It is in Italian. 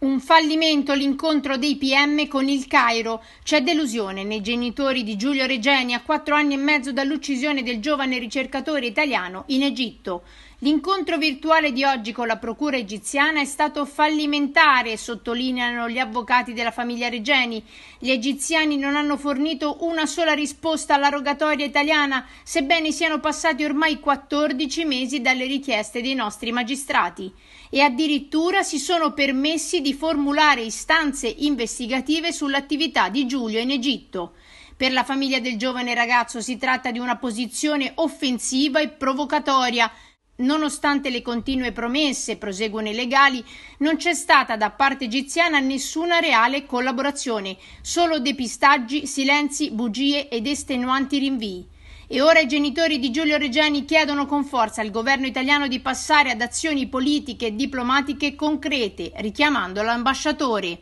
Un fallimento l'incontro dei PM con il Cairo. C'è delusione nei genitori di Giulio Regeni a quattro anni e mezzo dall'uccisione del giovane ricercatore italiano in Egitto. L'incontro virtuale di oggi con la procura egiziana è stato fallimentare, sottolineano gli avvocati della famiglia Regeni. Gli egiziani non hanno fornito una sola risposta alla rogatoria italiana, sebbene siano passati ormai 14 mesi dalle richieste dei nostri magistrati. E addirittura si sono permessi di di formulare istanze investigative sull'attività di Giulio in Egitto. Per la famiglia del giovane ragazzo si tratta di una posizione offensiva e provocatoria. Nonostante le continue promesse, proseguono i legali, non c'è stata da parte egiziana nessuna reale collaborazione, solo depistaggi, silenzi, bugie ed estenuanti rinvii. E ora i genitori di Giulio Regeni chiedono con forza al governo italiano di passare ad azioni politiche e diplomatiche concrete, richiamando l'ambasciatore.